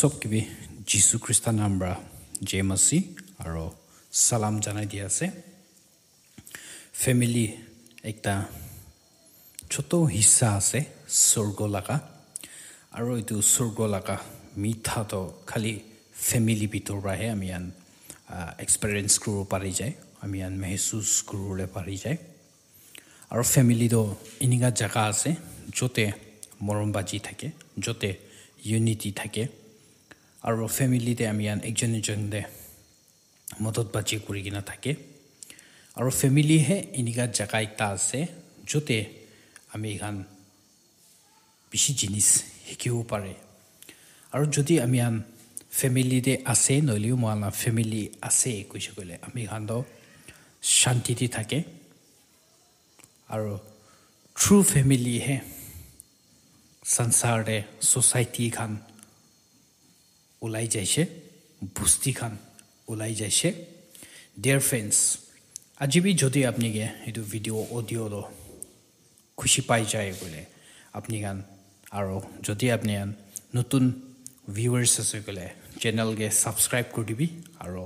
চব কিবি যীশুখ্ৰীষ্ট নাম ৰা জে মাচি আৰু চালাম জনাই দিয়া আছে ফেমিলি এটা ছোট হিচা আছে স্বৰ্গলাকা আৰু এইটো স্বৰ্গলাকা মিঠাটো খালি ফেমিলি ভিতৰৰ পৰাহে আমি আন এক্সপেৰিয়েঞ্চ কৰিব পাৰি যায় আমি আন মেহচুচ কৰিবলৈ পাৰি যায় আৰু ফেমিলিটো এনেকুৱা জেগা আছে য'তে মৰম বাজি থাকে য'তে ইউনিটি থাকে আৰু ফেমিলিতে আমি একজন এজনে মদত বাজি কৰি কিনে থাকে আৰু ফেমিলিহে এনেকুৱা জেগা এটা আছে য'তে আমি এইখান বেছি জিনিছ শিকিব পাৰে আৰু যদি আমি আন ফেমিলিতে আছে নহ'লেও মই আন ফেমিলি আছে কৈছে ক'লে আমি এইখান শান্তি দি থাকে আৰু থ্ৰু ফেমিলিহে সংসাৰে ছ'চাইটি খান ওলাই যাইছে বস্তিখন ওলাই যাইছে ডেয়াৰ ফ্ৰেণ্ডছ আজি বি যদি আপুনি এইটো ভিডিঅ' অডিঅ'টো খুচি পাই যায় বোলে আপুনি গান আৰু যদি আপুনি নতুন ভিউৱাৰ্ছ আছে বোলে চেনেলকে ছাবস্ক্ৰাইব কৰি দিবি আৰু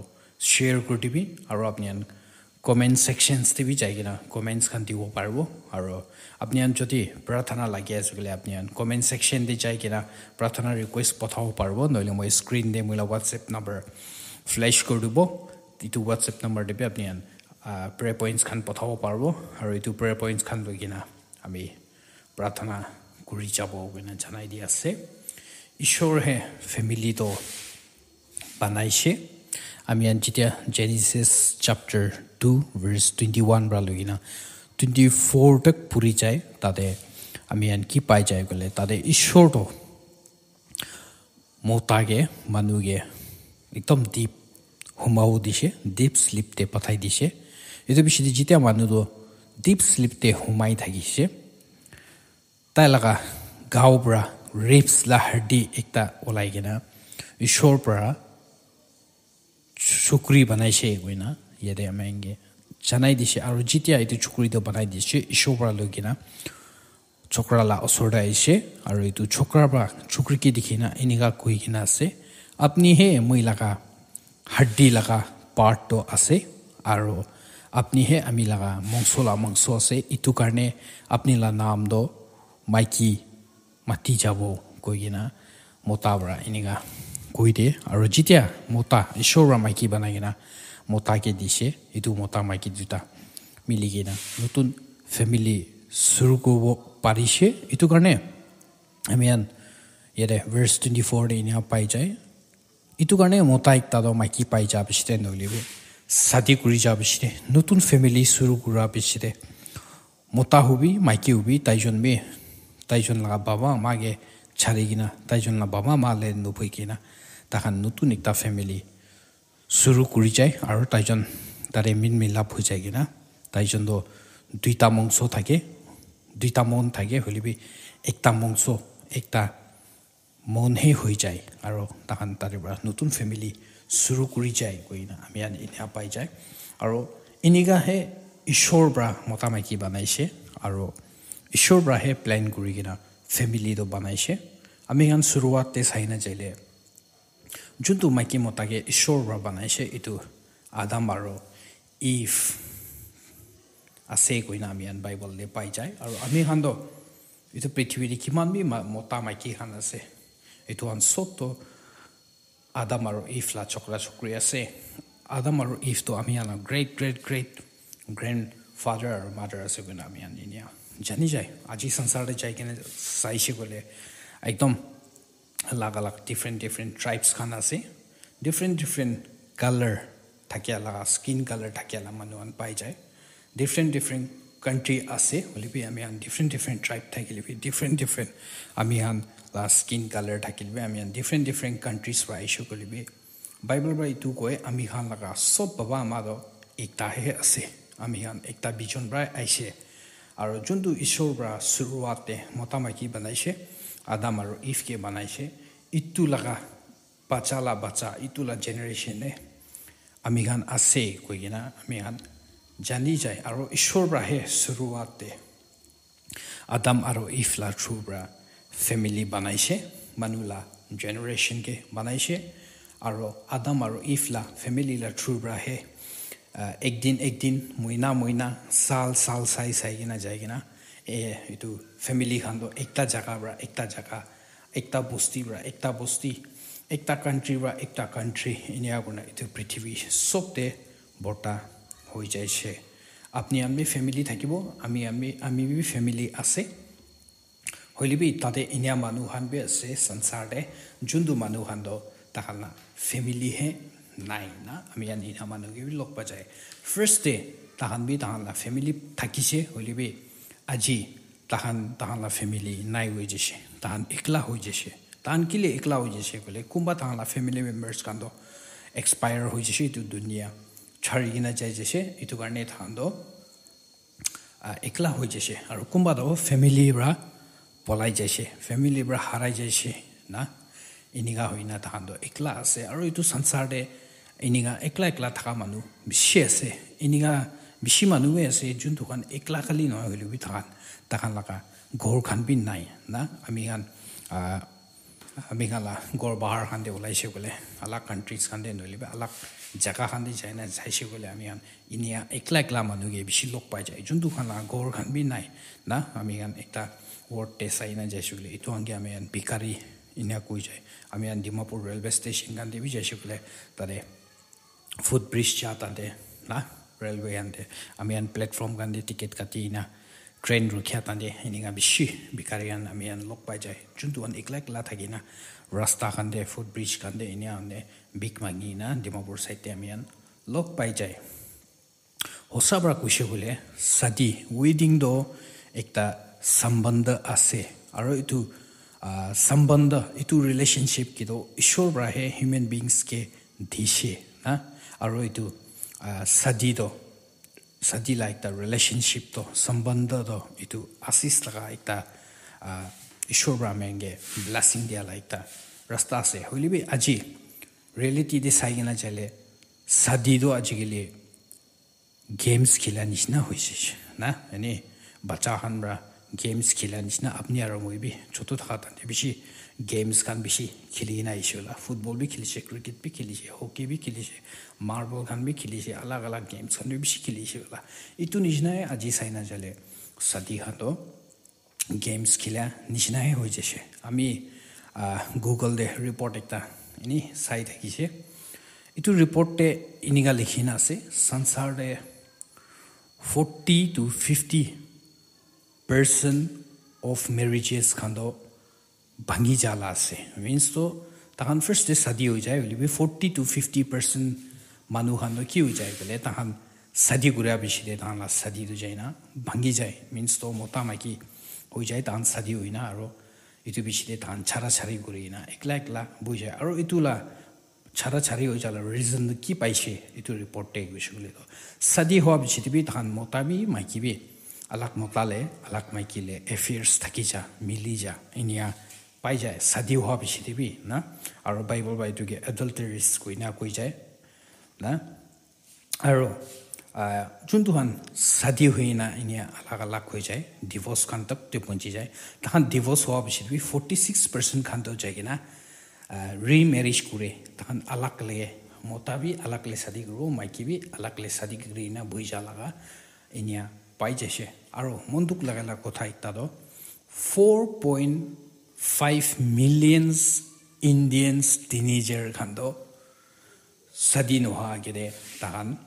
শ্বেয়াৰ কৰি দিবি আৰু আপুনি কমেণ্ট ছেকশ্যনছ টিভি যাই কিনে কমেণ্টছখন দিব পাৰিব আৰু আপুনি যদি প্ৰাৰ্থনা লাগি আছে বুলি আপুনি কমেণ্ট ছেকশ্যন দি যাই কিনে প্ৰাৰ্থনা ৰিকুৱেষ্ট পঠাব পাৰিব নহ'লে মই স্ক্ৰীন দি মই হোৱাটছএপ নম্বৰ ফ্লেছ কৰি দিব এইটো হোৱাটছএপ নম্বৰ দিব আপুনি প্ৰে পইণ্টছখন পঠাব পাৰিব আৰু এইটো প্ৰে পইণ্টছখন লৈ কিনে আমি প্ৰাৰ্থনা কৰি যাব কিনে জনাই দি আছে ঈশ্বৰহে ফেমিলিটো বনাইছে আমি আনছি যেতিয়া Genesis chapter two verse twenty one পৰা লৈ কিনা টুৱেণ্টি ফ'ৰটোক পুরি যায় তাদের আমি আন কি পাই যায় গ'লে তাতে ঈশ্বৰটো মোটাকে মানুগে একদম ডিপ হুমাও দিছে ডিপ স্লিপতে পঠাই দিছে এইটো পিছতে যেতিয়া মানুহটো ডিপ স্লিপতে হুমাই থাকিছে তাই লগা গাওপরা পৰা ৰিপছ লাহাৰ্দি একটা ওলাই কিনা ঈশ্বরপরা চকুৰি বনাইছে একোৱে না ইয়াতে আমাৰ জানাই দিছে আৰু যেতিয়া এইটো চকুৰিটো বনাই দিছে ঈশ্বৰ পৰা লৈ কিনা চক্ৰালা ওচৰত আহিছে আৰু এইটো চক্ৰাৰ পৰা চকুৰিকে দেখি না এনেকুৱা কৈ কিনে আছে আপুনিহে মই লগা হাৰ্ডি লগা পাৰ্টটো আছে আৰু আপুনিহে আমি লগা মংসলা মাংস আছে এইটো কাৰণে আপুনিলা নামটো মাইকী মাতি যাব কৈ কিনা মতা পৰা এনেকুৱা goide aru jitia mota ishor ra maiki banai kena mota ke dise itu mota maiki duta mili kena notun family suru korbo parise itu karne আমি ইয়ান ইয়াতে ভার্স টুৱেণ্টি ফ'ৰ ইনিয়া পাই যায় এইটো কাৰণে মতা একটাতো মাইকী পাই যা পিছতে নহ'লেবো সাদি করে যা পিছতে নতুন ফেমিলি শুরু করা পিছতে মতা হবি মাইকী হবি তাইজন মে তাইজন লগা বাবা মাকে ছাড়ি কিনা তাইজন লগা বাবা লেন নভৈ কিনা তাহান নতুন একটা ফেমিলি শুরু করে যায় আর তাইজন তাদের মিন মিলাপ হয়ে যায় কিনা তাইজন তো দুইটা মাংস থাকে দুইটা মন থাকে হলিবি একটা মাংস একটা মনহে হয়ে যায় আর তখন তাদের নতুন ফেমিলি শুরু করে যায় কই না আমি এনেয়া পাই যায় আর এনেকাহে ঈশ্বর ব্রা মতা মাইকী বানাইছে আর ঈশ্বর ব্রাহে প্ল্যান করি কিনা ফেমিলি তো বানাইছে আমি এখন শুরুতে চাই না যাইলে যোনটো মাইকী মতাকে ঈশ্বৰৰ পৰা বনাইছে এইটো আদাম আৰু ইফ আছে কইনা আমি এন বাইবলে পাই যায় আৰু আমি সান্দহ এইটো পৃথিৱীৰে কিমানবি মতা মাইকী সান আছে এইটো আন চবতো আদাম আৰু ইফ লা চক্ৰা চক্ৰী আছে আদাম আৰু ইফটো আমি আনো great great great grand father আৰু মাদাৰ আছে কইনা আমি আনি নিয়া জানি যায় আজি সংসাৰতে যাই কিনে চাইছে গ'লে একদম আলগ আলগ ডিফাৰেণ্ট ডিফাৰেণ্ট ট্ৰাইবছ খান আছে ডিফাৰেণ্ট ডিফাৰেণ্ট কালাৰ থাকি আলগ স্কিন কালাৰ থাকি আলগ মানুহ পাই যায় ডিফাৰেণ্ট ডিফাৰেণ্ট কাণ্ট্ৰি আছে হ'লে বি আমি আন ডিফাৰেণ্ট ডিফাৰেণ্ট ট্ৰাইব থাকিলে বি ডিফাৰেণ্ট ডিফাৰেণ্ট আমি আন স্কিন কালাৰ থাকিলে বি আমি আন ডিফাৰেণ্ট ডিফাৰেণ্ট কাণ্ট্ৰিজ পৰা আহিছোঁ কৰিলে বি বাইবল পৰা এইটো কয় আমি হান লগা চব বাবা আমাৰ একতাহে আছে আমি হান একটা বিজন পৰাই আহিছে আৰু যোনটো ঈশ্বৰৰ পৰা চুৰুৱাতে মতা মাইকী বনাইছে আদাম আৰু ইফকে বনাইছে ইটো লগা বাচ্চা লা বাচ্চা ইটো লা জেনেৰেশ্যনে আমি খান আছে কৈ কিনে আমি খান জানি যায় আৰু ঈশ্বৰ পৰাহে চৰুৱাতে আদাম আৰু ইফলা থ্ৰু পৰা ফেমিলি বনাইছে মানুহলা জেনেৰেশ্যনকে বনাইছে আৰু আদাম আৰু ইফলা ফেমিলিলা থ্ৰু পৰাহে একদিন একদিন মইনা মইনা চাল চাল চাই চাই কিনে যায় কিনা এইটো ফেমিলি খান তো একটা জাগা পৰা একটা জাগা একটা বস্তিৰ পৰা একটা বস্তি একটা কান্ট্ৰিৰ পৰা একটা কান্ট্ৰি এনেকুৱা এইটো পৃথিৱী চবতে বৰ্তা হৈ যাইছে আপুনি আমি ফেমিলি থাকিব আমি আমি আমি ফেমিলি আছে হ'লেবি তাতে এনেয়া মানুহখান বি আছে সংসাৰতে যোনটো মানুহখান তো তাহাল না ফেমিলিহে নাই না আমি এনেয়া মানুহকে লগ পোৱা যায় ফাৰ্ষ্ট ডে তাহান বি তাহান না ফেমিলি থাকিছে হ'লেবি আজি তাহান তাহানলা ফেমিলি নাই হয়ে যেছে তাহান একলা হয়ে যেছে তাহান কিলে একলা হয়ে যেছে বলে কুম্বা তাহানলা ফেমিলি মেম্বার্স কান তো এক্সপায়ার হয়ে যেছে এই দুনিয়া ছাড়ি কিনা যাই যেছে এই কারণে তাহান তো একলা হয়ে যেছে আর কুম্বা তো ফেমিলিরা পলাই যাইছে ফেমিলিরা হারাই যাইছে না এনেকা হয় না তাহান তো একলা আছে আর এই সংসারে এনেকা একলা একলা থাকা মানুষ বেশি আছে এনেকা বেশি মানুষই আছে যোনখান একলা খালি নয় হলেও থাকান তাহান লাগা ঘৰ খান পিন নাই না আমি খান আমি খান গড় বাহাৰ খান দে ওলাইছে বোলে আলাক কাণ্ট্ৰিজ খান দে নহ'লে আলাক জেগা খান যায় নাই যাইছে বোলে আমি খান ইনিয়া একলা একলা মানুহে বেছি লগ পাই যায় যোনটো খান লগা ঘৰ খান পিন নাই না আমি খান এটা ৱৰ্ড টেষ্ট চাই নাই যাইছোঁ বোলে এইটো সংগে আমি খান বিকাৰী ইনিয়া কৈ যায় আমি খান ডিমাপুৰ ৰেলৱে ষ্টেচন খান বি যাইছোঁ বোলে তাতে ফুট ব্ৰিজ যা তাতে না ৰেলৱে খান আমি খান প্লেটফৰ্ম খান টিকেট কাটি না train ru kya tan de ni nga bi shi bi kar yan na mian lok pa jai chun tu an iklek la tha gi na rasta khan de foot bridge khan de ni an de big ma gi na dimapur sai te mian lok pa jai ho sabra ku shi hule sadi wedding do ekta sambandh ase aro itu sambandh itu relationship ki do ishor bra he human beings ke dishe na aro itu sadi do uh, sadi like the relationship to sambandha to itu assist laga ita ishobra menge blessing dia like ta rasta se holi be aji reality de saigena chale sadi do aji ke liye games khila nich na hoy sich na ani bacha hanra games khila nich na apni aramoi bi choto thata de bi games khan bishi khilina isula football bi khilise cricket bi khilise hockey bi khilise marble khan bi khilise alag alag games khan bi khilise la itu nijna e aji saina jale sadi ha to games khila nijna e hoye jese ami google de report ekta ini sai thaki se itu report te iniga likhina ase sansar de 40 to 50 person of marriages khando bangi jala ase means to takhan first day sadi ho jaye will be 40 to 50 person manu han ki ho jaye bele takhan sadi gura bishi de takhan la sadi do jaye na bangi jaye means to mota ma ki ho jaye takhan sadi ho ina aro itu bishi de takhan chara chari gura ina ekla ekla bu jaye aro itu la chara chari ho jala reason ki paise itu report te gu shule to sadi ho bishi de bi takhan mota bi ma ki bi alak mota le alak ma ki le affairs thaki ja mili ja inya পাই যায় চাদি হোৱা পিছিবি না আৰু Bible বা এইটোকে এডাল্টেৰিজ কৈ না কৈ যায় না আৰু যোনটো খান চাদি হৈ না এনে আলাগ আলাগ হৈ যায় ডিভৰ্চ খান তাক তেওঁ পঞ্চি যায় তাহান ডিভৰ্চ হোৱা পিছিবি ফৰ্টি ছিক্স পাৰ্চেণ্ট খান তেওঁ যায় কিনা ৰি মেৰিজ কৰে তাহান আলাক লাগে মতা বি আলাক লৈ চাদি কৰোঁ মাইকী বি আলাক লৈ চাদি কৰি না বহি যা লগা এনে পাই যাইছে আৰু মন দুখ লগা লগা কথা ইত্যাদ four point 5 million Indians teenager 간도 사디노하게 돼 다간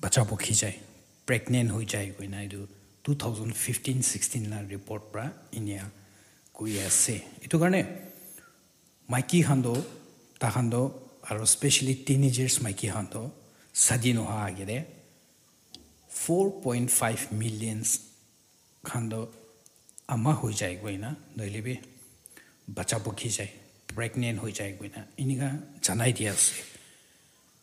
바차보 기자이 pregnant 호이 자이 고이 나이도 2015-16나 report 브라 이니아 고이 아세 이토 간에 마이키 한도 다간도 아로 스페셜리 teenagers 마이키 한도 사디노하게 돼4.5 million 간도 আমা হৈ যায় গৈ না নহ'লেবি বাচ্চা পক্ষী যায় প্ৰেগনেণ্ট হৈ যায় গৈ না এনেকুৱা জনাই দিয়া আছে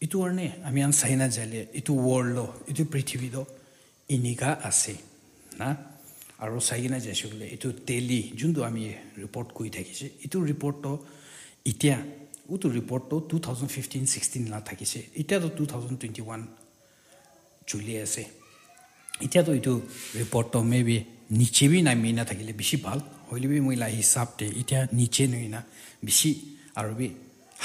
এইটো কাৰণে আমি আন চাই নাযালে এইটো ৱৰ্ল্ড এইটো পৃথিৱীত এনেকুৱা আছে না আৰু চাই কিনে যাইছোঁ বোলে এইটো টেলি যোনটো আমি ৰিপৰ্ট কৰি থাকিছে এইটো ৰিপৰ্টটো এতিয়া ওটো ৰিপৰ্টটো টু থাউজেণ্ড ফিফটিন ছিক্সটিন না থাকিছে এতিয়াতো টু থাউজেণ্ড টুৱেণ্টি ওৱান চলি আছে এতিয়াতো এইটো ৰিপৰ্টটো মে বি টু নিচে বি নাই মেইনা থাকিলে বেছি ভাল হ'লে বি মহিলা হিচাপতে এতিয়া নিচে নুইনা বেছি আৰু বি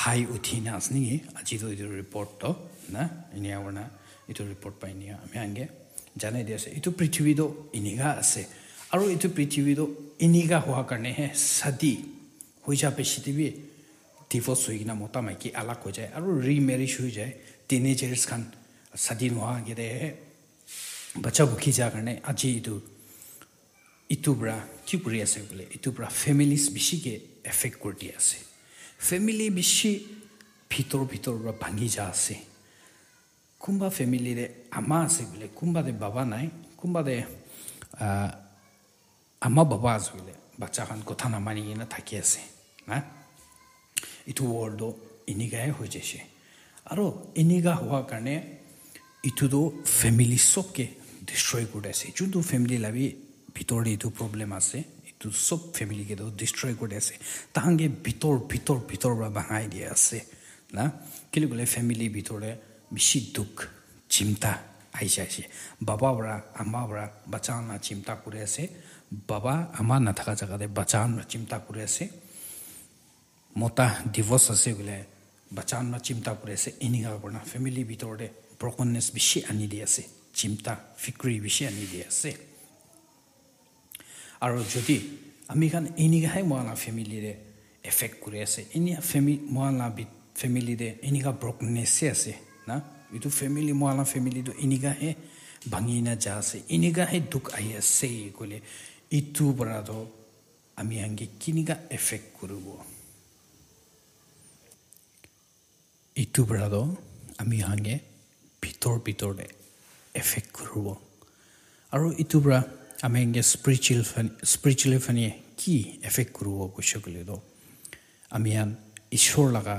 হাই উঠি না আছে নেকি আজিতো এইটো ৰিপৰ্টটো না এনেয়া বনা এইটো ৰিপৰ্ট পাই নিয়া আমি আংগে জানাই দি আছে এইটো পৃথিৱীটো এনেকা আছে আৰু এইটো পৃথিৱীটো এনেকা হোৱাৰ কাৰণেহে ছাদি হৈ যাব চিটি বি ডিভৰ্চ হৈ কিনা মতা মাইকী এলাক হৈ যায় আৰু ৰিমেৰিজ হৈ যায় টিনেজাৰ্ছ খান ছাদি নোহোৱাগেদেহে বাচ্চা সুখী যোৱাৰ কাৰণে আজি এইটো ইটোৰ পৰা কি কৰি আছে বোলে ইটোৰ পৰা ফেমিলিজ বেছিকৈ এফেক্ট কৰি দিয়া আছে ফেমিলি বেছি ভিতৰ ভিতৰৰ পৰা ভাঙি যা আছে কোনোবা ফেমিলিৰে আমা আছে বোলে কোনোবাতে বাবা নাই কোনোবাতে আমা বাবা আছে বোলে বাচ্চাখন কথা নামানি কিনে থাকি আছে হা ইটো ৱৰ্ডো এনেকুৱাই হৈ যাইছে আৰু এনেকুৱা হোৱাৰ কাৰণে ইটোতো ফেমিলি চবকে ডিষ্ট্ৰয় কৰি আছে যোনটো ফেমিলি লাভি ভিতৰতে এইটো প্ৰব্লেম আছে এইটো চব ফেমিলিকেইটাও ডিষ্ট্ৰয় কৰি আছে তাহাঙে ভিতৰ ভিতৰ ভিতৰৰ পৰা ভাঙাই দিয়ে আছে না কেলে ক'লে ফেমিলিৰ ভিতৰতে বেছি দুখ চিন্তা আহিছে আহিছে বাবা পৰা আমাৰ পৰা বাচ্চা অনা চিন্তা কৰি আছে বাবা আমাৰ নাথাকা জেগাতে বাচ্চা অনা চিন্তা কৰি আছে মতা ডিভৰ্চ আছে বোলে বাচ্চা অনা চিন্তা কৰি আছে এনেকুৱা আপোনাৰ ফেমিলিৰ ভিতৰতে ব্ৰকননেছ বেছি আনি দি আছে চিন্তা ফিক্ৰী বেছি আনি দি আছে আৰু যদি আমি কাৰণ এনেকুৱাহে মোৱালা ফেমিলিৰে এফেক্ট কৰি আছে এনেকুৱা ফেমি মোৱালা ফেমিলিৰে এনেকুৱা ব্ৰকনেছে আছে না এইটো ফেমিলি মোৱালা ফেমিলিটো এনেকুৱাহে ভাঙি না যা আছে এনেকুৱাহে দুখ আহি আছে ক'লে ইটোৰ পৰাতো আমি সেনেকৈ কেনেকুৱা এফেক্ট কৰিব ইটোৰ পৰাতো আমি সেনেকৈ ভিতৰ ভিতৰতে এফেক্ট কৰিব আৰু ইটোৰ পৰা আমি এনেকৈ স্পিৰিচুৱেল ফানি স্পিৰিচুৱেলি ফানি কি এফেক্ট কৰিব কৈছে বুলি তো আমি ইয়াত ঈশ্বৰ লগা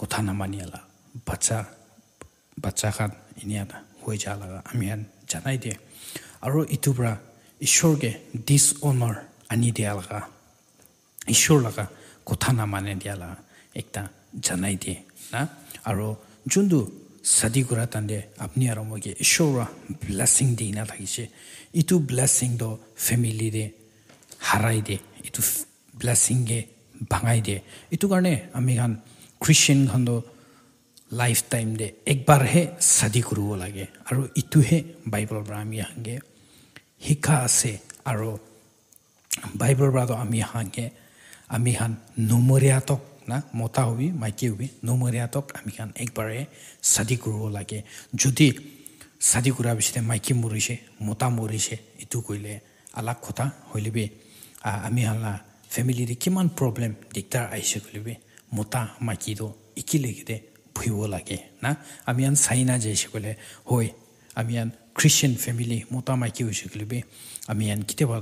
কথা নামানি এলা বাচ্চা বাচ্চাখান ইনিয়াত হৈ যা লগা আমি ইয়াত জানাই দিয়ে আৰু ইটোৰ পৰা ঈশ্বৰকে ডিছঅনাৰ আনি দিয়া লগা ঈশ্বৰ লগা কথা নামানি দিয়া লগা এটা জানাই দিয়ে না আৰু যোনটো sadhi kura tande apni aramo ge isho ra blessing de ina thagi she itu blessing do family de harai de itu blessing ge bangai de itu karne ami gan christian gan do lifetime de ek bar he sadhi kuru o lage aro itu he bible bra ami hange hika ase aro bible bra do ami hange ami han numoria to না মতা হবি মাইকী hobby নমৰীয়াতক আমি কাৰণ একবাৰে চাদি কৰিব লাগে যদি চাদি কৰাৰ পিছতে মাইকী মৰিছে মতা মৰিছে এইটো কৰিলে আলাক কথা হ'লিবি আমি হালা ফেমিলিৰে কিমান প্ৰব্লেম দিগদাৰ আহিছে কৰিবি মতা মাইকীটো একেলগেতে ভুহিব লাগে না আমি আন চাইনা যাইছে ক'লে হয় আমি আন খ্ৰীষ্টিয়ান ফেমিলি মতা মাইকী হৈছে কৰিবি আমি আন কেতিয়াবা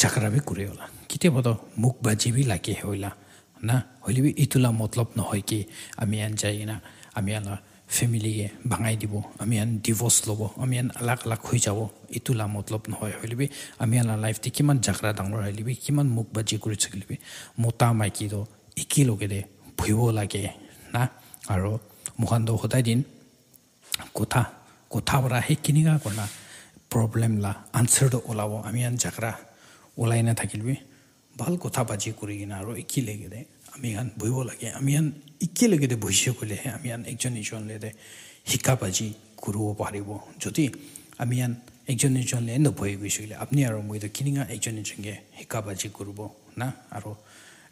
চাকৰাবি কৰি হ'লা কেতিয়াবাতো মুখ বাজিবি লাগে হ'লা না হলিব ইতুলা মতলব নহয় কি আমি এন যাই না আমি এন ফেমিলি ভাঙাই দিব আমি এন ডিভোর্স লব আমি এন আলাক আলাক হৈ যাব ইতুলা মতলব নহয় হলিবি আমি এন লাইফতে কিমান জাকরা ডাঙর হলিবি কিমান মুখ বাজি করে থাকিলিবি মতা মাইকি তো একেলগে দে ভুব লাগে না আৰু মোখান তো সদায় দিন কথা কথা পৰা সেই কেনেকুৱা কৰা প্ৰব্লেম লা আনচাৰটো ওলাব আমি এন জাকৰা ওলাই নাথাকিলবি ভাল কথা পাতি কৰি কিনে আৰু একে লাগিলে আমি এখন বহিব লাগে আমি এখন একে লাগিলে বহিছে কৰিলেহে আমি এন একজন এজন লৈ শিকা পাজি কৰিব পাৰিব যদি আমি এন একজন এজন লৈ নবহি গৈছিলে আপুনি আৰু মই কিনিঙা একজন এজনকে শিকা পাজি কৰিব না আৰু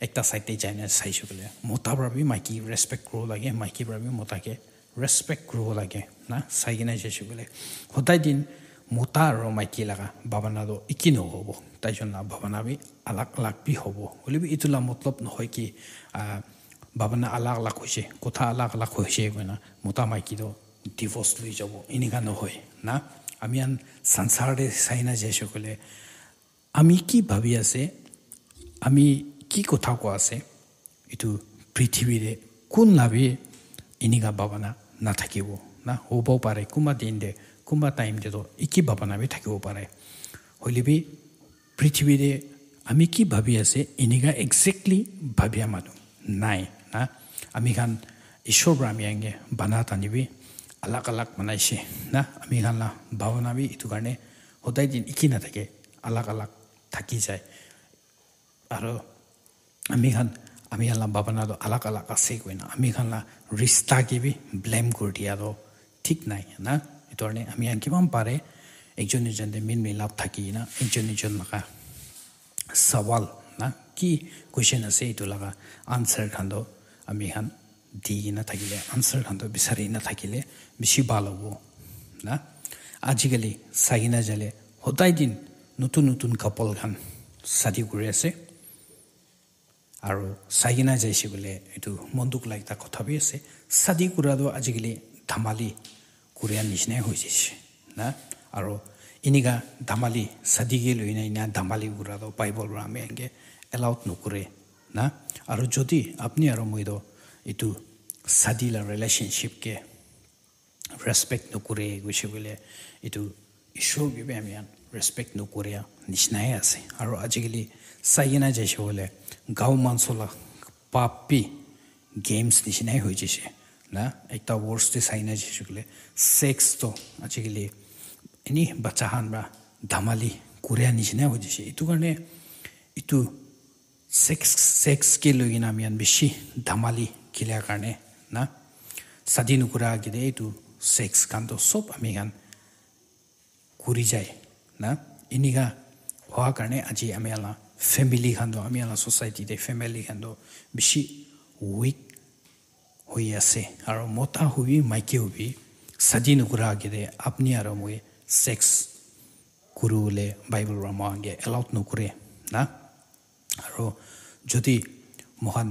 একটা চাইডে যাই না চাইছো বোলে মতা ভাবি মাইকী রেসপেক্ট করব লাগে মাইকী ভাবি মতাকে রেসপেক্ট করব লাগে না চাই কিনে চাইছো বোলে সদায় দিন মোটা আৰু মাইকী লগা ভাৱনাটো একে নহ'ব তাইজন ভাৱনাবি আলাক লাগবি হ'ব বুলি এইটো লা মতলব নহয় কি ভাৱনা আলাক লাগ হৈছে কথা আলাক লাগ হৈছে কইনা মোটা মাইকীটো ডিভৰ্চ লৈ যাব এনেকুৱা নহয় না আমি আন সংসাৰতে চাই না যাইছোঁ ক'লে আমি কি ভাবি আছে আমি কি কথা কোৱা আছে এইটো পৃথিৱীৰে কোন লাভে এনেকুৱা ভাৱনা নাথাকিব না হ'ব পাৰে কোনোবা দিন দে কোনোবা টাইম যদি এই কি ভাবনা থাকিব পাৰে হলিবি পৃথিৱীৰে আমি কি ভাবি আছে এনেকুৱা একজেক্টলি ভাবিয়া মানুহ নাই না আমি খান ঈশ্বৰ পৰা আমি এনেকৈ বানা টানিবি আলাক আলাক বনাইছে না আমি খান না ভাবনা এইটো কাৰণে সদায় দিন ইকি নাথাকে আলাক আলাক থাকি যায় আৰু আমি খান আমি খানা ভাৱনাটো আলাক আলাক আছে কৈ না আমি খানা ৰিষ্টা কিবি ব্লেম কৰি আৰু ঠিক নাই না ইতৰণে আমি আঁকিবম পাৰে একজন এজনে মিল মিলাপ থাকি না একজন এজন লগা সবাল না কি কুৱেশ্যন আছে এইটো লগা আনচাৰ খান্দো আমি এখন দি কিনা থাকিলে আনচাৰ খান্দো বিচাৰি না থাকিলে বেছি ভাল হ'ব না আজিকালি চাই কিনা জালে সদায় দিন নতুন নতুন কাপল খান চাদি কৰি আছে আৰু চাই কিনা যাইছে বোলে এইটো মনটোক লাগি এটা কথা ভাবি আছে চাদি কৰাটো আজিকালি ধেমালি kuriya nishinaya huishish. Na, aro iniga dhamali sadhige lo inay na dhamali urado Bible rame yange allowed no kure. Na, aro jodi apni aro muido itu sadhila relationship ke respect no kure gushigule itu isho gibi amyan respect no kure ya nishinaya ase. Aro ajigili sayina jashigule gao manso la papi games nishinaya huishish. na ekta words te saina jishukle sex to achigili ini bacha han ba damali korea ni jine hoji shi itu kane itu sex sex ke logi na mian bishi damali kilya karne na sadin kura de itu sex kan to sob ami kan kuri jai na ini ga hoa karne aji ami ala family kan do ami ala society de family kan do bishi weak হৈ আছে আৰু মতা হবি মাইকী hobby চাজি নকৰাকে আপুনি আৰু মই চেক্স কৰোঁ বাইবল মহানকে এলাউড নকৰে না আৰু যদি মহান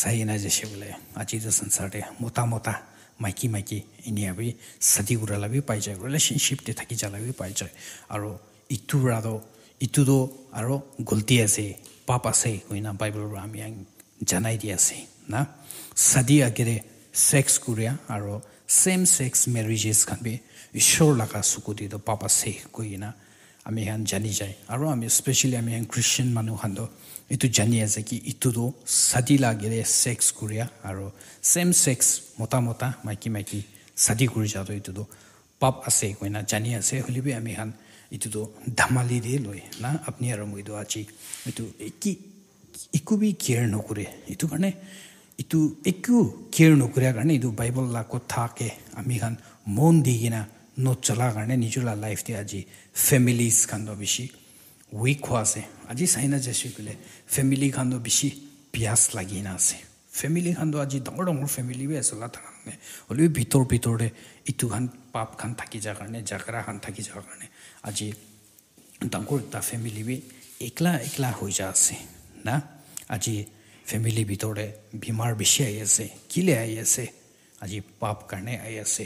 চাই নাই যাইছে বোলে আজি যে সংসাৰতে মতা মতা মাইকী মাইকী এনেয়া বি চাজি কৰালাবি পাই যায় ৰিলেশ্যনশ্বিপটি থাকি যালাবি পাই যায় আৰু ইটো ৰাদ ইটোতো আৰু গলটি আছে পাপ আছে হয় না বাইবলৰ পৰা আমি জানাই দি আছে না চাদি আগেৰে চেক্স কৰে আৰু চেম চেক্স মেৰিজেছ খান বি ঈশ্বৰ লগা চকুটিটো পাপা চেহ কৰি না আমি সেন জানি যায় আৰু আমি স্পেচিয়েলি আমি সেন খ্ৰীষ্টিয়ান মানুহখান এইটো জানি আছে কি ইটোতো চাদি লাগেৰে চেক্স কৰে আৰু চেম চেক্স মতা মতা মাইকী মাইকী চাদি কৰি যাওঁতো এইটোতো পাপ আছে কৈ না জানি আছে হ'লে বি আমি সেন এইটোতো ধেমালি দিয়ে লৈ না আপুনি আৰু মইতো আজি এইটো কি একোবি কেয়াৰ নকৰে এইটো কাৰণে ইটো একো কেয়াৰ নকৰাৰ কাৰণে এইটো বাইবল লাকত থাকে আমি খান মন দি কিনে নচলাৰ কাৰণে নিজৰ লাইফতে আজি ফেমিলিজ খান্দো বেছি উইক হোৱা আছে আজি চাই নাযাইছোঁ কোলে ফেমিলি খান্দো বেছি পিয়াজ লাগি না আছে ফেমিলি খান্দো আজি ডাঙৰ ডাঙৰ ফেমিলি বে আছে কাৰণে হ'লেও ভিতৰ ভিতৰতে ইটো খান পাপ খান থাকি যোৱাৰ কাৰণে জাকৰা খান থাকি যোৱাৰ কাৰণে আজি ডাঙৰ এটা ফেমিলি বে একলা একলা হৈ যোৱা আছে না আজি ফেমিলিৰ ভিতৰতে বীমাৰ বেছি আহি আছে কিলে আহি আছে আজি পাপ কাৰণে আহি আছে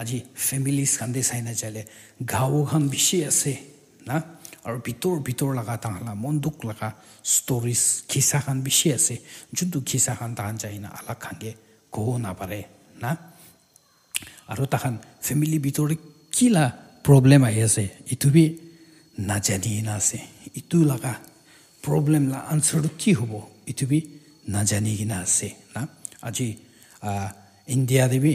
আজি ফেমিলি চান্দে চাই নাযালে গাঁওখন বেছি আছে না আৰু ভিতৰ ভিতৰ লগা তাহাঁতলা মন দুখ লগা ষ্টৰিজ খিচাখন বেছি আছে যোনটো খিচাখন তাহান যায় না আলাক খাংগে ক'ব নাপাৰে না আৰু তাহান ফেমিলিৰ কি লা প্ৰব্লেম আহি আছে ইটো বি নাজানি না ইটো লগা প্ৰব্লেম লগা আনচাৰটো কি হ'ব ইটো বি नजानिकन हाँसे ल अझ इन्डियादेखि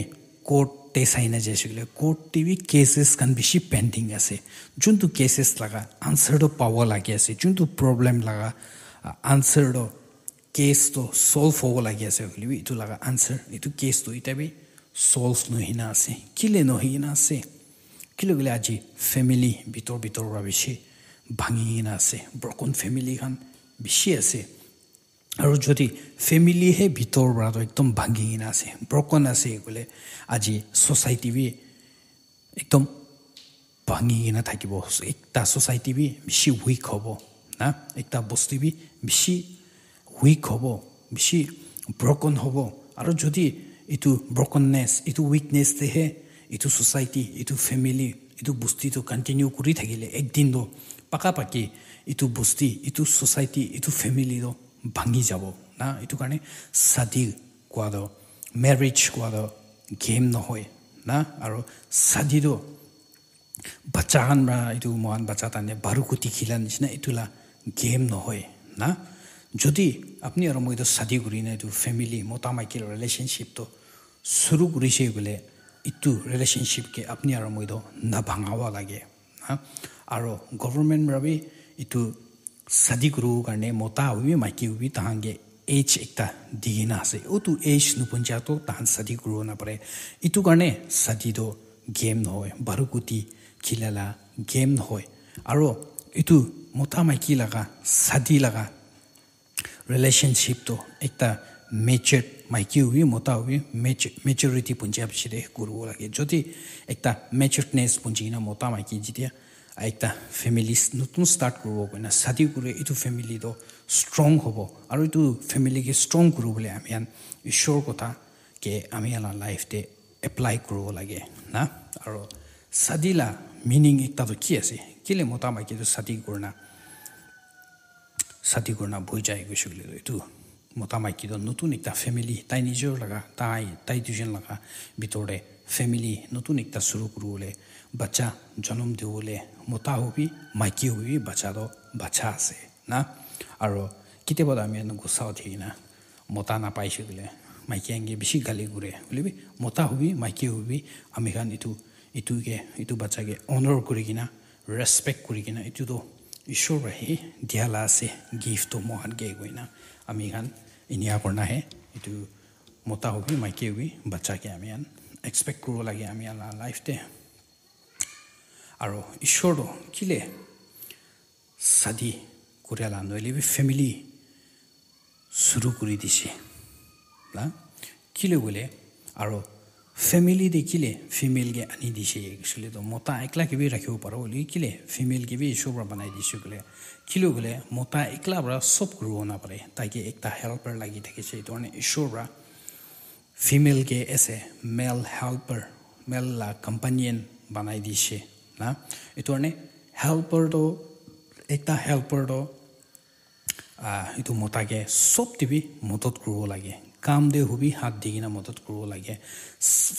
कोर्टे छैन जेसुकले कोर्ट टिभी केसेस कन बेसी पेन्डिङ आसे जुन तु केसेस लगा आन्सरडो पावर लागि आसे जुन तु प्रब्लम लगा आन्सरडो केस त सल्भ हो लागि आसे इटु लगा आन्सर इटु केस त इटा बि सल्भ नहिन आसे किले नहिन आसे किलो गले आज फेमिली भितर भितर बेसी भाङिन आसे ब्रकन फेमिली खान बेसी आसे আৰু যদি ফেমিলিহে ভিতৰৰ পৰাটো একদম ভাঙি কিনা আছে ব্ৰকন আছে বোলে আজি ছ'চাইটি বি একদম ভাঙি কিনে থাকিব একটা ছ'চাইটি বি বেছি উইক হ'ব না একটা বস্তু বি বেছি উইক হ'ব বেছি ব্ৰকন হ'ব আৰু যদি এইটো ব্ৰকননেছ এইটো উইকনেছটোহে এইটো ছ'চাইটি এইটো ফেমিলি এইটো বস্তুটো কণ্টিনিউ কৰি থাকিলে একদিনটো পাকা পাকি এইটো বস্তি এইটো ছ'চাইটি এইটো ফেমিলিটো ভাঙি যাব না এইটো কাৰণে চাদি কোৱাটো মেৰিজ কোৱাটো গেম নহয় না আৰু চাদিটো বাচ্চাখান বা এইটো মহান বাচ্চা টানে বাৰুকুটি খিলা নিচিনা এইটোলা গেম নহয় না যদি আপুনি আৰু মই এইটো চাদি কৰি নাই এইটো ফেমিলি মতা মাইকেল ৰিলেশ্যনশ্বিপটো চুৰু কৰিছে বোলে ইটো ৰিলেশ্যনশ্বিপকে আপুনি আৰু মই এইটো নাভাঙাব লাগে না আৰু গভৰ্ণমেণ্ট বাবে এইটো sadi guru garne mota wi ma ki wi tang ge h ekta digina se o tu h nu puncha to tan sadi guru na pare itu garne sadi do game no hoy baruguti khilala game no hoy aro itu mota ma ki laga আইতা families নতুন start কৰিব কাৰণে চাদি কৰি এইটো ফেমিলিটো strong হ'ব আৰু এইটো ফেমিলিকে strong কৰিবলৈ আমি ইয়াত ঈশ্বৰৰ কথাকে আমি আমাৰ লাইফতে এপ্লাই কৰিব লাগে না আৰু চাদিলা মিনিং এটাটো কি আছে কেলে মতা মাইকীটো চাদি কৰণা চাদি কৰণা বৈ যায় গৈছোঁ বুলি এইটো মতা মাইকীটো নতুন এটা ফেমিলি তাই নিজৰ লগা তাই তাই দুজন লগা ভিতৰতে ফেমিলি নতুন এটা চুৰু কৰিবলৈ বাচ্চা জনম দিবলৈ মতা হবি মাইকী হবি বাচ্চাটো বাচ্চা আছে না আৰু কেতিয়াবা আমি এনে গুচাও থাকি না মতা নাপাইছো বোলে মাইকী আঙে বেছি গালি ঘূৰে বুলিবি মতা হবি মাইকী হবি আমি খান ইটো ইটোকে ইটো বাচ্চাকে অনৰ কৰি কিনা ৰেচপেক্ট কৰি কিনে ইটোতো ঈশ্বৰ আহি দিয়ালা আছে গিফ্টটো মহান গে গৈ না আমি খান পৰা নাহে ইটো মতা হবি মাইকী হবি বাচ্চাকে আমি এন এক্সপেক্ট কৰিব লাগে আমি লাইফতে আৰু ঈশ্বৰটো কিলে চাদি কুৰিয়ালা নৈলিবি ফেমিলি চুৰু কৰি দিছে না কিলে বোলে আৰু ফেমিলি দেখিলে ফিমেলকে আনি দিছে একচুৱেলি তো মতা একলা কিবি ৰাখিব পাৰোঁ বুলি কিলে ফিমেল কিবি পৰা বনাই দিছোঁ বোলে কিলো বোলে মতা একলাৰ পৰা চব কৰিব নাপাৰে তাকে একটা হেল্পাৰ লাগি থাকিছে সেইটো কাৰণে ঈশ্বৰৰ পৰা ফিমেলকে এছে মেল হেল্পাৰ মেল কম্পানিয়ন বনাই দিছে না এইটো কাৰণে হেল্পৰটো এটা হেল্পৰটো এইটো মতাকে চব টিভি মদত কৰিব লাগে কাম দে হবি হাত দি কিনে মদত কৰিব লাগে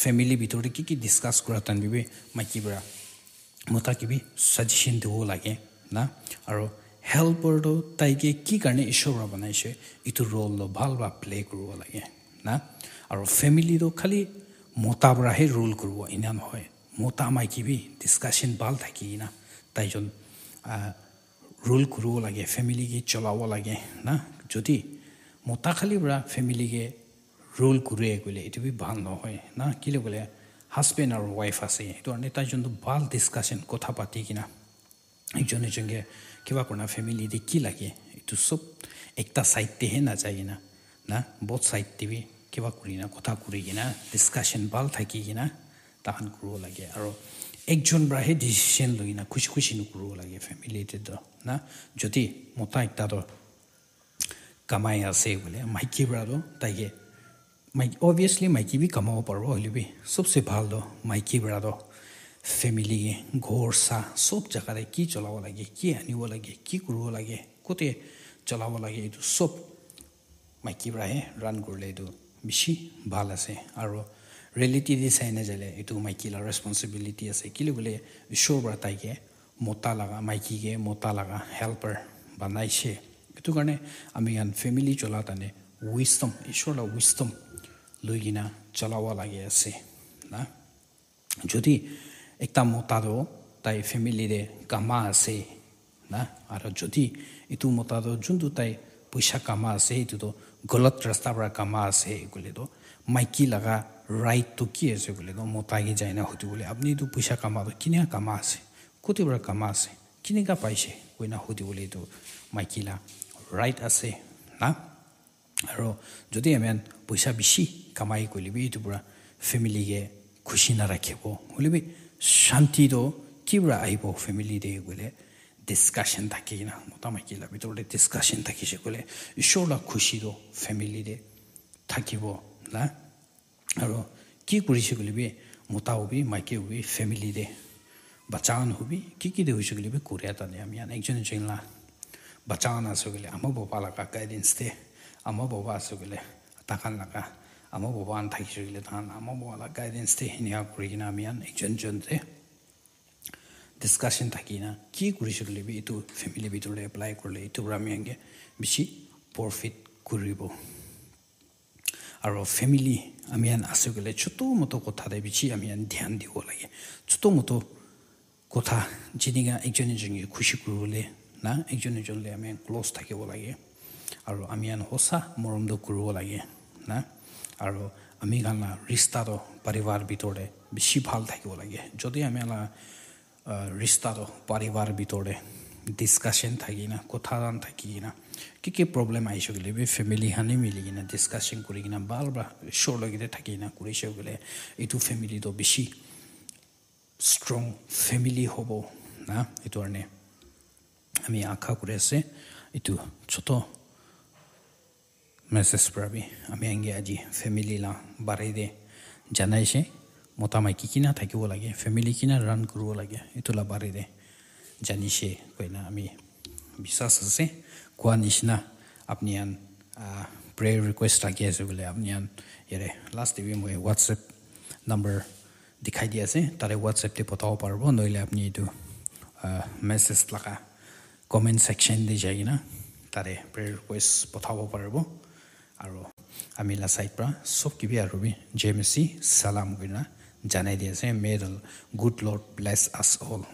ফেমিলি ভিতৰতে কি কি ডিছকাছ কৰা তান বিবি মাইকী পৰা মতা কিবি চাজেশ্যন দিব লাগে না আৰু হেল্পৰটো তাইকে কি কাৰণে ঈশ্বৰৰ বনাইছে এইটো ৰোলটো ভাল বা প্লে কৰিব লাগে না আৰু ফেমিলিটো খালি মতাৰ পৰাহে ৰোল কৰিব ইনান হয় mō tāmāi kīpi discussion bāl thāki nā tāi chōn rule kuru wā lāgē, family kī chōlā wā lāgē nā chōtī mō tā khali wā family kī rule kuru wā kūli iti wī bāl nō hōi nā kīli wā lē husband or wife āsī iti wā nē tāi chōn tō bāl discussion kōthā pātī kī nā iki chōn nē chōn kē kīwā kō nā family dī kī lāgē iti sōp ekta side tī hē nā chāi nā nā both side tī wī kīwā kūri nā kōthā kūri kī nā discussion bāl thāki kī nā তাহান কৰিব লাগে আৰু একজন ব্ৰাহে decision লৈ না খুচি খুচি নকৰিব লাগে ফেমিলিটো না যদি মতা একটাতো কামাই আছে বোলে মাইকী ব্ৰাটো তাইকে মাইক অভিয়াছলি মাইকী বি কামাব পাৰোঁ হ'লেবি চবচে ভাল দ' মাইকী ব্ৰাটো ফেমিলি ঘৰ চাহ চব জেগাতে কি চলাব লাগে কি আনিব লাগে কি কৰিব লাগে ক'তে চলাব লাগে এইটো চব মাইকী ব্ৰাহে ৰান কৰিলে এইটো বেছি ভাল আছে আৰু ৰিয়েলিটি দি চাই নাযালে এইটো মাইকীলৰ ৰেছপনচিবিলিটি আছে কেলে বোলে ঈশ্বৰ পৰা তাইকে মতা লগা মাইকীকে মতা লগা হেল্পাৰ বনাইছে সেইটো কাৰণে আমি ইয়াত ফেমিলি চলা তাৰমানে উইষ্টম ঈশ্বৰৰ উইষ্টম লৈ কিনে চলাব লাগে আছে না যদি এটা মতাটো তাই ফেমিলিৰে কামা আছে না আৰু যদি এইটো মতাটো যোনটো তাই পইচা কামা আছে সেইটোতো গলত ৰাস্তাৰ পৰা কামা আছে বুলিতো মাইকী লগা ৰাইটটো কি আছে বুলি কওঁ মোটাগি যায় না সুধি বোলে আপুনিতো পইচা কামাটো কেনেকুৱা কামা আছে ক'তে পৰা কামা আছে কেনেকুৱা পাইছে কইনা সুধি বোলে এইটো মাইকিলা ৰাইট আছে না আৰু যদি এমেন পইচা বেছি কামাই কৰিলিবি এইটো পৰা ফেমিলিকে খুচি নাৰাখিব বুলিবি শান্তিটো কি পৰা আহিব ফেমিলিতে বোলে ডিছকাশ্যন থাকে না মতা মাইকিলা ভিতৰতে ডিছকাশ্যন থাকিছে বোলে ঈশ্বৰ খুচিটো ফেমিলিৰে থাকিব না আৰু কি কৰিছে বুলিবি মতা হবি মাইকী হবি ফেমিলি দে বাচ্চাহান হবি কি কি দে হৈছে বুলিবি কৰে এটা দে আমি একজনে চিনলা বাচ্চাহান আছে বুলি আমাৰ বাবা লগা গাইডেঞ্চ দে আমাৰ বাবা আছে বোলে তাহান লগা আমাৰ বাবা আন থাকিছে বুলি তাহান আমাৰ বাবা লগা গাইডেঞ্চ দে সেনেকুৱা কৰি কিনে আমি আন একজনজন যে ডিছকাশ্যন থাকি না কি কৰিছে বুলিবি এইটো ফেমিলি ভিতৰত এপ্লাই কৰিলে এইটোৰ পৰা আমি এনেকৈ বেছি প্ৰফিট কৰিব our family amian asugle chutu moto ko thade bichi amian dhyan di go lagi chutu moto ko tha jiniga ekjon jin gi khushi ku le na ekjon jin le amian close thake go lagi aro amian hosa morom do kuru go lagi na aro ami কি কি के के problem आइसक्यो बे family हानि मिलिकिन डिसकासिङ गरिकन बाल बा सोर लगिने थाकिन কৰিसक्यो এইটো ফেমিলিটো বেছি ষ্ট্ৰং ফেমিলি হ'ব না এইটো কাৰণে আমি আশা কৰি আছে এইটো ছোট মেছেজ পৰাবি আমি আংগে আজি ফেমিলি লা বাঢ়াই দে জানাইছে মতা মাইকী কিনা থাকিব লাগে ফেমিলি কিনা ৰাণ কৰিব লাগে এইটো লা বাঢ়ি দে জানিছে কইনা আমি বিশ্বাস আছে কোৱা নিচিনা আপুনি আন প্ৰেয়াৰ ৰিকুৱেষ্ট ৰাখি আছে বোলে আপুনি আন ইয়াৰে লাষ্ট টিভি ভি মই হোৱাটছএপ নাম্বাৰ দেখাই দি আছে তাৰে হোৱাটছএপটি পঠাব পাৰিব নহ'লে আপুনি এইটো মেছেজ লগা কমেণ্ট ছেকশ্যন দি যাই কিনে তাৰে প্ৰেয়াৰ ৰিকুৱেষ্ট পঠাব পাৰিব আৰু আমি লাচাইড পৰা চব কিবি আৰু বি জে এম চালাম কিনা জানাই দি আছে may the all good Lord bless us all